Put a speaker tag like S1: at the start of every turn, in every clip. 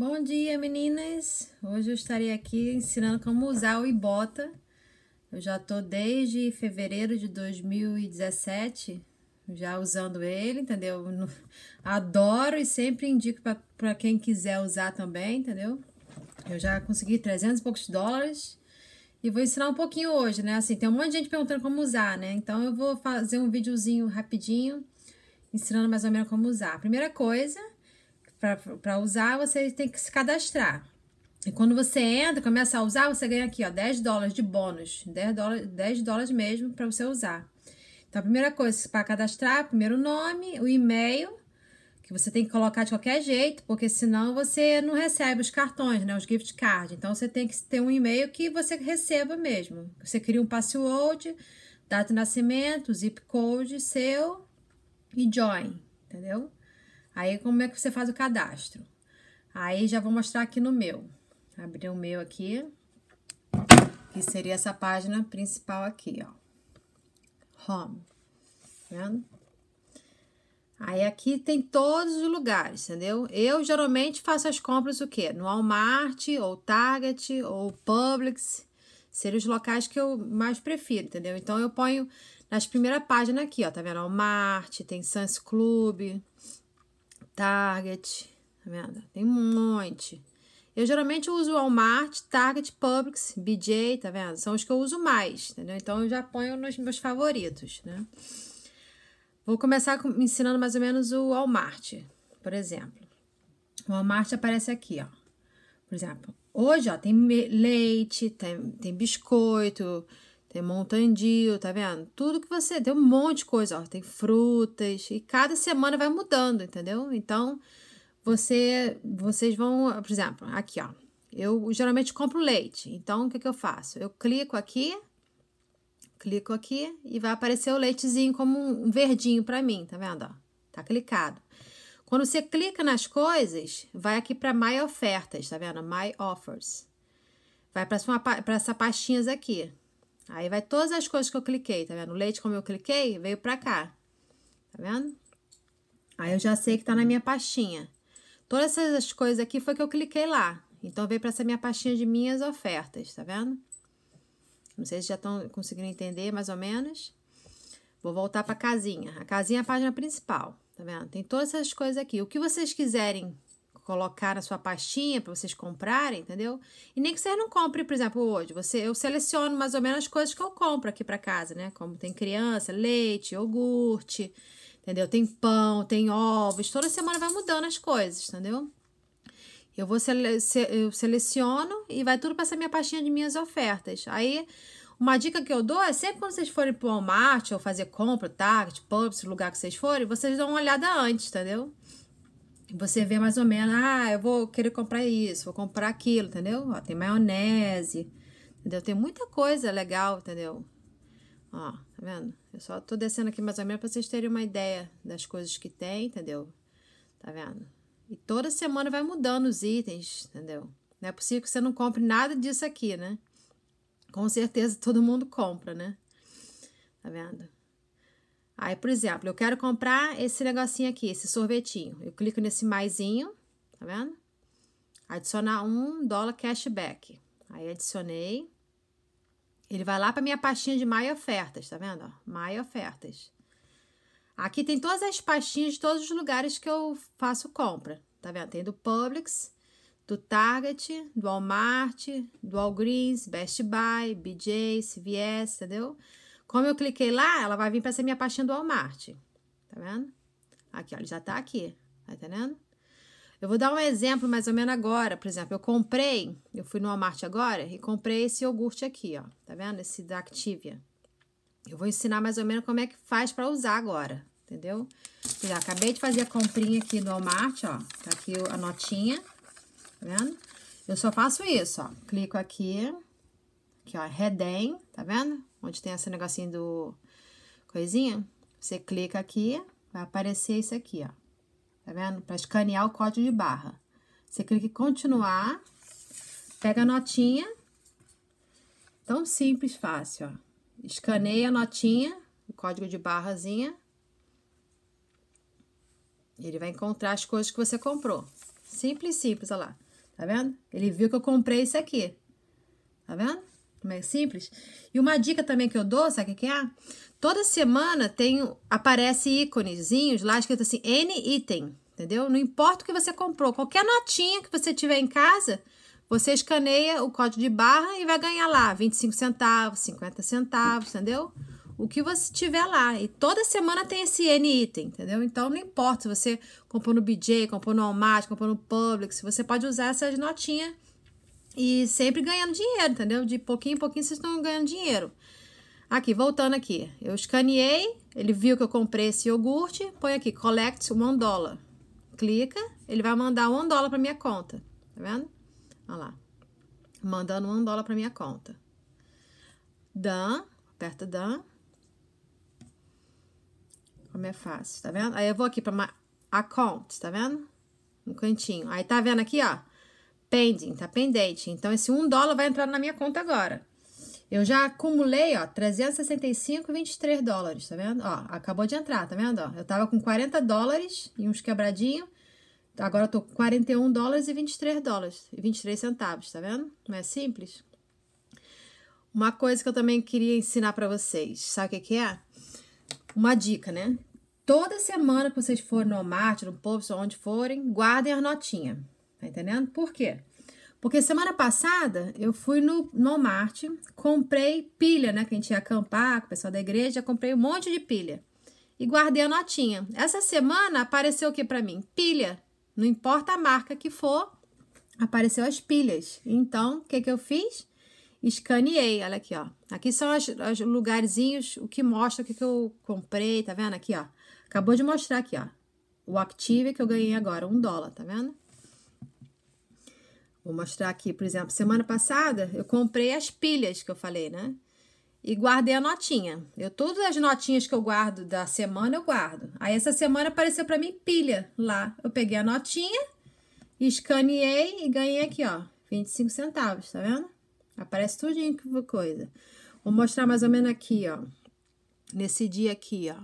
S1: Bom dia, meninas! Hoje eu estarei aqui ensinando como usar o Ibota. Eu já estou desde fevereiro de 2017 já usando ele, entendeu? Adoro e sempre indico para quem quiser usar também, entendeu? Eu já consegui 300 e poucos dólares e vou ensinar um pouquinho hoje, né? Assim, tem um monte de gente perguntando como usar, né? Então eu vou fazer um videozinho rapidinho ensinando mais ou menos como usar. A primeira coisa para usar, você tem que se cadastrar. E quando você entra, começa a usar, você ganha aqui, ó, 10 dólares de bônus, 10 dólares, 10 dólares mesmo para você usar. Então, a primeira coisa, para cadastrar, primeiro nome, o e-mail, que você tem que colocar de qualquer jeito, porque senão você não recebe os cartões, né, os gift cards. Então, você tem que ter um e-mail que você receba mesmo. Você cria um password, data de nascimento, zip code seu e join, entendeu? Aí, como é que você faz o cadastro? Aí, já vou mostrar aqui no meu. Abrir o meu aqui, que seria essa página principal aqui, ó. Home, tá vendo? Aí, aqui tem todos os lugares, entendeu? Eu, geralmente, faço as compras o quê? No Walmart, ou Target, ou Publix. Seriam os locais que eu mais prefiro, entendeu? Então, eu ponho nas primeiras páginas aqui, ó. Tá vendo? Walmart, tem Suns Club, Target, tá vendo? Tem um monte. Eu geralmente uso Walmart, Target, Publix, BJ, tá vendo? São os que eu uso mais, entendeu? Então eu já ponho nos meus favoritos, né? Vou começar com, ensinando mais ou menos o Walmart, por exemplo. O Walmart aparece aqui, ó. Por exemplo, hoje, ó, tem leite, tem, tem biscoito, tem montandio, tá vendo? Tudo que você. Tem um monte de coisa, ó. Tem frutas. E cada semana vai mudando, entendeu? Então, você, vocês vão. Por exemplo, aqui, ó. Eu geralmente compro leite. Então, o que, que eu faço? Eu clico aqui, clico aqui e vai aparecer o leitezinho como um verdinho para mim, tá vendo? Ó, tá clicado. Quando você clica nas coisas, vai aqui para My Ofertas, tá vendo? My Offers. Vai para essa pastinhas aqui. Aí vai todas as coisas que eu cliquei, tá vendo? O leite, como eu cliquei, veio pra cá. Tá vendo? Aí eu já sei que tá na minha pastinha. Todas essas coisas aqui foi que eu cliquei lá. Então, veio pra essa minha pastinha de minhas ofertas, tá vendo? Não sei se já estão conseguindo entender, mais ou menos. Vou voltar pra casinha. A casinha é a página principal, tá vendo? Tem todas essas coisas aqui. O que vocês quiserem colocar na sua pastinha para vocês comprarem, entendeu? E nem que vocês não comprem, por exemplo, hoje, você eu seleciono mais ou menos as coisas que eu compro aqui para casa, né? Como tem criança, leite, iogurte, entendeu? Tem pão, tem ovos, toda semana vai mudando as coisas, entendeu? Eu vou sele eu seleciono e vai tudo para essa minha pastinha de minhas ofertas. Aí uma dica que eu dou é sempre quando vocês forem para Walmart ou fazer compra, Target, tá? tipo, Pub, lugar que vocês forem, vocês dão uma olhada antes, entendeu? você vê mais ou menos, ah, eu vou querer comprar isso, vou comprar aquilo, entendeu? Ó, tem maionese, entendeu? Tem muita coisa legal, entendeu? Ó, tá vendo? Eu só tô descendo aqui mais ou menos pra vocês terem uma ideia das coisas que tem, entendeu? Tá vendo? E toda semana vai mudando os itens, entendeu? Não é possível que você não compre nada disso aqui, né? Com certeza todo mundo compra, né? Tá vendo? Aí, por exemplo, eu quero comprar esse negocinho aqui, esse sorvetinho. Eu clico nesse maisinho, tá vendo? Adicionar um dólar cashback. Aí adicionei. Ele vai lá para minha pastinha de mai Ofertas, tá vendo? Maio Ofertas. Aqui tem todas as pastinhas de todos os lugares que eu faço compra, tá vendo? Tem do Publix, do Target, do Walmart, do Walgreens, Best Buy, BJ's, CVS, entendeu? Como eu cliquei lá, ela vai vir para ser minha pastinha do Walmart. Tá vendo? Aqui, olha, já tá aqui. Tá entendendo? Eu vou dar um exemplo mais ou menos agora. Por exemplo, eu comprei, eu fui no Walmart agora e comprei esse iogurte aqui, ó. Tá vendo? Esse da Activia. Eu vou ensinar mais ou menos como é que faz para usar agora, entendeu? Eu já acabei de fazer a comprinha aqui no Walmart, ó. Tá aqui a notinha, tá vendo? Eu só faço isso, ó. Clico aqui, aqui, ó, redem, tá vendo? onde tem esse negocinho do coisinha, você clica aqui, vai aparecer isso aqui, ó. Tá vendo? Para escanear o código de barra. Você clica em continuar, pega a notinha. Tão simples, fácil, ó. Escaneia a notinha, o código de barrazinha. Ele vai encontrar as coisas que você comprou. Simples, simples, olha lá. Tá vendo? Ele viu que eu comprei isso aqui. Tá vendo? como é simples. E uma dica também que eu dou, sabe o que é? Toda semana tem, aparece íconezinhos lá escrito assim, N item, entendeu? Não importa o que você comprou, qualquer notinha que você tiver em casa, você escaneia o código de barra e vai ganhar lá 25 centavos, 50 centavos, entendeu? O que você tiver lá. E toda semana tem esse N item, entendeu? Então não importa se você comprou no BJ, comprou no Walmart, comprou no Publix, você pode usar essas notinhas e sempre ganhando dinheiro, entendeu? De pouquinho em pouquinho vocês estão ganhando dinheiro. Aqui, voltando aqui. Eu escaneei, ele viu que eu comprei esse iogurte, põe aqui, collect one dollar. Clica, ele vai mandar one dólar para minha conta. Tá vendo? Olha lá. Mandando one dólar para minha conta. Dan, aperta Dan. Como é fácil, tá vendo? Aí eu vou aqui para account, tá vendo? No cantinho. Aí tá vendo aqui, ó pending, tá pendente. Então, esse 1 dólar vai entrar na minha conta agora. Eu já acumulei, ó, 365,23 dólares, tá vendo? Ó, acabou de entrar, tá vendo? Ó, eu tava com 40 dólares e uns quebradinho. Agora eu tô com 41 dólares e 23 dólares e 23 centavos, tá vendo? Não é simples? Uma coisa que eu também queria ensinar para vocês, sabe o que, que é? Uma dica, né? Toda semana que vocês forem no Walmart, no Pops, onde forem, guardem a notinha. Tá entendendo? Por quê? Porque semana passada eu fui no, no Walmart, comprei pilha, né? Que a gente ia acampar com o pessoal da igreja, comprei um monte de pilha. E guardei a notinha. Essa semana apareceu o que para mim? Pilha. Não importa a marca que for, apareceu as pilhas. Então, o que, que eu fiz? Escaneei, olha aqui, ó. Aqui são os lugarzinhos, o que mostra o que, que eu comprei, tá vendo? Aqui, ó. Acabou de mostrar aqui, ó. O Active que eu ganhei agora, um dólar, tá vendo? Vou mostrar aqui, por exemplo, semana passada eu comprei as pilhas que eu falei, né? E guardei a notinha. Eu todas as notinhas que eu guardo da semana eu guardo. Aí essa semana apareceu para mim pilha lá. Eu peguei a notinha, escaneei e ganhei aqui, ó, 25 centavos, tá vendo? Aparece tudinho que coisa. Vou mostrar mais ou menos aqui, ó. Nesse dia aqui, ó.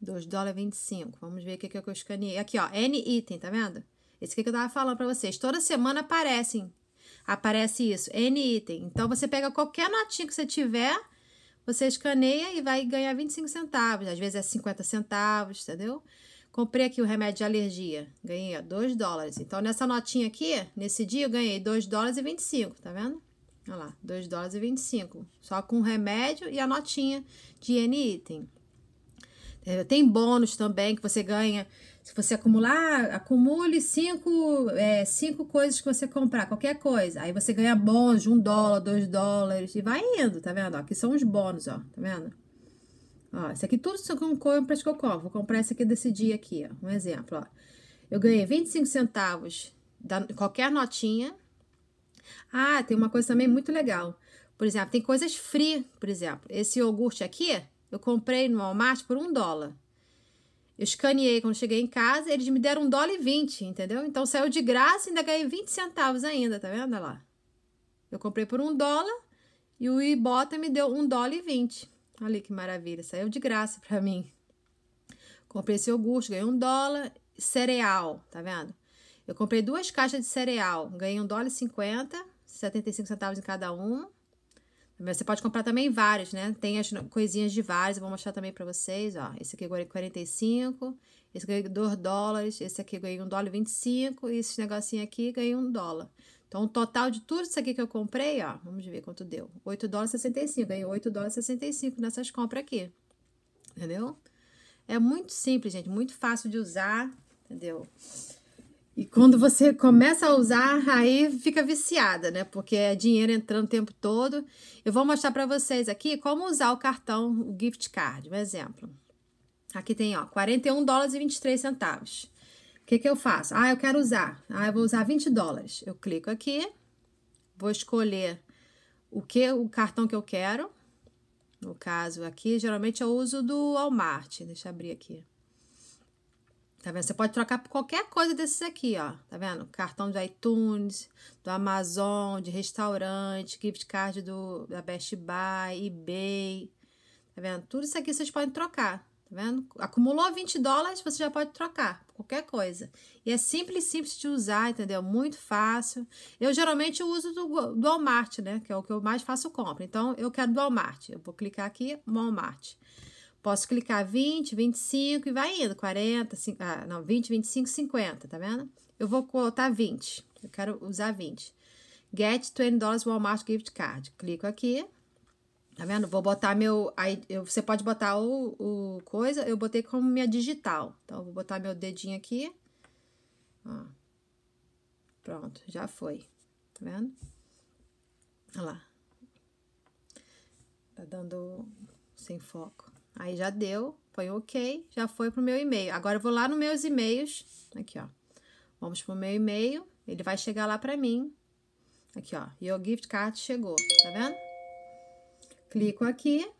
S1: 2 dólares 25. Vamos ver o que, é que eu escaneei. Aqui, ó, N item, tá vendo? Esse aqui que eu tava falando para vocês. Toda semana aparecem. Aparece isso, N item. Então, você pega qualquer notinha que você tiver, você escaneia e vai ganhar 25 centavos. Às vezes é 50 centavos, entendeu? Comprei aqui o remédio de alergia. Ganhei ó, 2 dólares. Então, nessa notinha aqui, nesse dia, eu ganhei 2 dólares e 25, tá vendo? Olha lá, 2 dólares e 25. Só com o remédio e a notinha de N item. É, tem bônus também que você ganha se você acumular, acumule cinco, é, cinco coisas que você comprar, qualquer coisa. Aí você ganha bônus de um dólar, dois dólares e vai indo, tá vendo? Ó, aqui são os bônus, ó, tá vendo? Ó, isso aqui tudo são compras que eu compro. Vou comprar esse aqui desse dia aqui, ó, um exemplo, ó. Eu ganhei 25 centavos da qualquer notinha. Ah, tem uma coisa também muito legal. Por exemplo, tem coisas free, por exemplo. Esse iogurte aqui, eu comprei no Walmart por um dólar. Eu escaneei quando cheguei em casa, eles me deram um dólar e vinte, entendeu? Então saiu de graça e ainda ganhei 20 centavos ainda, tá vendo? Olha lá. Eu comprei por um dólar e o Ibota me deu um dólar e vinte. Olha que maravilha, saiu de graça para mim. Comprei esse iogurte, ganhei um dólar. Cereal, tá vendo? Eu comprei duas caixas de cereal, ganhei um dólar e cinquenta, setenta e cinco centavos em cada um. Mas você pode comprar também vários, né? Tem as coisinhas de vários, eu vou mostrar também para vocês, ó. Esse aqui agora é 45, esse aqui eu é 2 dólares, esse aqui eu ganhei 1 dólar e 25, e esse negocinho aqui ganhei 1 dólar. Então, o total de tudo isso aqui que eu comprei, ó, vamos ver quanto deu. 8 dólares e 65, ganhei 8 dólares 65 nessas compras aqui, entendeu? É muito simples, gente, muito fácil de usar, entendeu? Entendeu? E quando você começa a usar, aí fica viciada, né? Porque é dinheiro entrando o tempo todo. Eu vou mostrar para vocês aqui como usar o cartão, o gift card, um exemplo. Aqui tem, ó, 41 dólares e 23 centavos. O que, que eu faço? Ah, eu quero usar. Ah, eu vou usar 20 dólares. Eu clico aqui, vou escolher o que o cartão que eu quero. No caso aqui, geralmente eu uso do Walmart. Deixa eu abrir aqui. Tá vendo? Você pode trocar por qualquer coisa desses aqui, ó. Tá vendo? Cartão do iTunes, do Amazon, de restaurante, gift card do, da Best Buy, eBay. Tá vendo? Tudo isso aqui vocês podem trocar. Tá vendo? Acumulou 20 dólares, você já pode trocar por qualquer coisa. E é simples, simples de usar, entendeu? Muito fácil. Eu geralmente uso do, do Walmart, né? Que é o que eu mais faço compra. Então, eu quero do Walmart. Eu vou clicar aqui, Walmart. Posso clicar 20, 25 e vai indo, 40, 5, ah, não, 20, 25, 50, tá vendo? Eu vou colocar 20, eu quero usar 20. Get 20 Walmart gift card. Clico aqui, tá vendo? Vou botar meu, aí eu, você pode botar o, o coisa, eu botei como minha digital. Então, eu vou botar meu dedinho aqui, ó. Pronto, já foi, tá vendo? Olha lá. Tá dando sem foco. Aí já deu, foi ok, já foi pro meu e-mail. Agora eu vou lá nos meus e-mails, aqui ó. Vamos pro meu e-mail, ele vai chegar lá para mim. Aqui ó, E o gift card chegou, tá vendo? Clico aqui,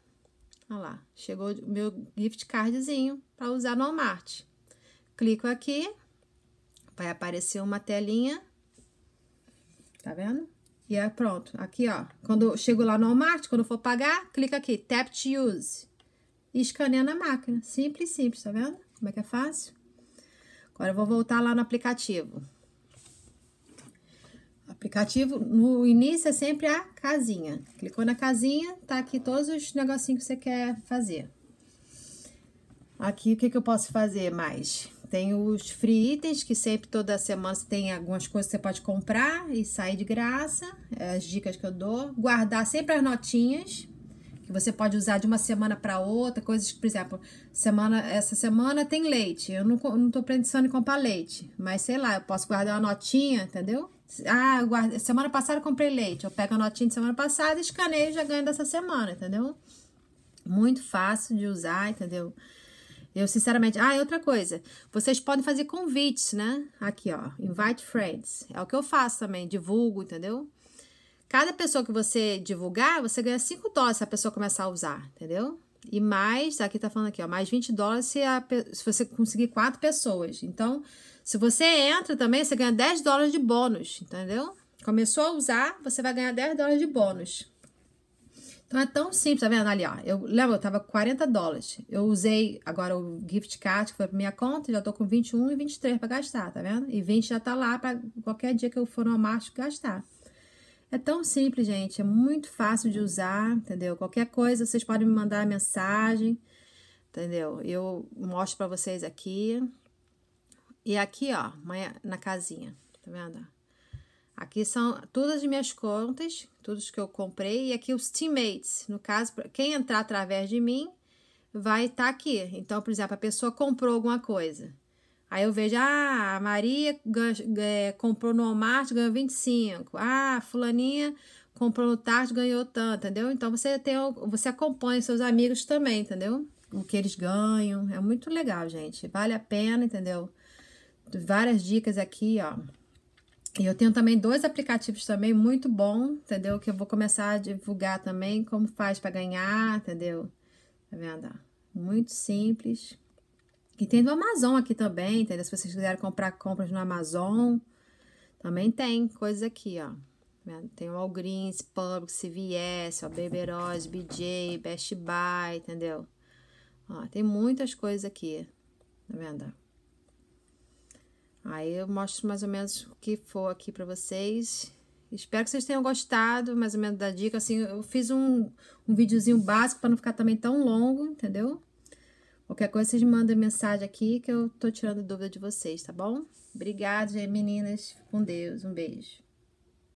S1: olha lá, chegou o meu gift cardzinho para usar no Walmart. Clico aqui, vai aparecer uma telinha, tá vendo? E é pronto, aqui ó, quando eu chego lá no Walmart, quando eu for pagar, clica aqui, tap to use e escaneia na máquina. Simples, simples, tá vendo? Como é que é fácil? Agora, eu vou voltar lá no aplicativo. Aplicativo, no início é sempre a casinha. Clicou na casinha, tá aqui todos os negocinhos que você quer fazer. Aqui, o que, que eu posso fazer mais? Tem os free itens, que sempre, toda semana, você tem algumas coisas que você pode comprar e sair de graça. É as dicas que eu dou. Guardar sempre as notinhas, que você pode usar de uma semana para outra, coisas que, por exemplo, semana, essa semana tem leite. Eu não, não tô pensando em comprar leite, mas sei lá, eu posso guardar uma notinha, entendeu? Ah, semana passada comprei leite. Eu pego a notinha de semana passada, escaneio e já ganho dessa semana, entendeu? Muito fácil de usar, entendeu? Eu, sinceramente. Ah, e outra coisa. Vocês podem fazer convites, né? Aqui, ó. Invite friends. É o que eu faço também. Divulgo, entendeu? Cada pessoa que você divulgar, você ganha 5 dólares se a pessoa começar a usar, entendeu? E mais, aqui tá falando aqui, ó, mais 20 dólares se, a, se você conseguir quatro pessoas. Então, se você entra também, você ganha 10 dólares de bônus, entendeu? Começou a usar, você vai ganhar 10 dólares de bônus. Então é tão simples, tá vendo ali, ó. Eu lembro, eu tava com 40 dólares. Eu usei agora o gift card que foi pra minha conta, já tô com 21 e 23 para gastar, tá vendo? E 20 já tá lá para qualquer dia que eu for no Walmart gastar. É tão simples, gente, é muito fácil de usar, entendeu? Qualquer coisa vocês podem me mandar mensagem, entendeu? Eu mostro para vocês aqui. E aqui, ó, na casinha, tá vendo? Aqui são todas as minhas contas, todos que eu comprei, e aqui os teammates. No caso, quem entrar através de mim vai estar tá aqui. Então, por exemplo, a pessoa comprou alguma coisa. Aí eu vejo, ah, a Maria ganha, é, comprou no Walmart, ganhou 25. Ah, fulaninha comprou no Target, ganhou tanto, entendeu? Então você tem, você acompanha seus amigos também, entendeu? O que eles ganham. É muito legal, gente. Vale a pena, entendeu? Várias dicas aqui, ó. E eu tenho também dois aplicativos também muito bom, entendeu? Que eu vou começar a divulgar também como faz para ganhar, entendeu? Tá vendo? Muito simples. E tem do Amazon aqui também, entendeu? Se vocês quiserem comprar compras no Amazon, também tem coisa aqui, ó. Tem o Walgreens, Public CVS, ó, Baby Rose, BJ, Best Buy, entendeu? Ó, tem muitas coisas aqui, tá vendo? Aí eu mostro mais ou menos o que for aqui para vocês. Espero que vocês tenham gostado mais ou menos da dica. Assim, eu fiz um, um videozinho básico para não ficar também tão longo, entendeu? Qualquer coisa, vocês mandam mensagem aqui que eu tô tirando dúvida de vocês, tá bom? Obrigada, meninas. Com Deus. Um beijo.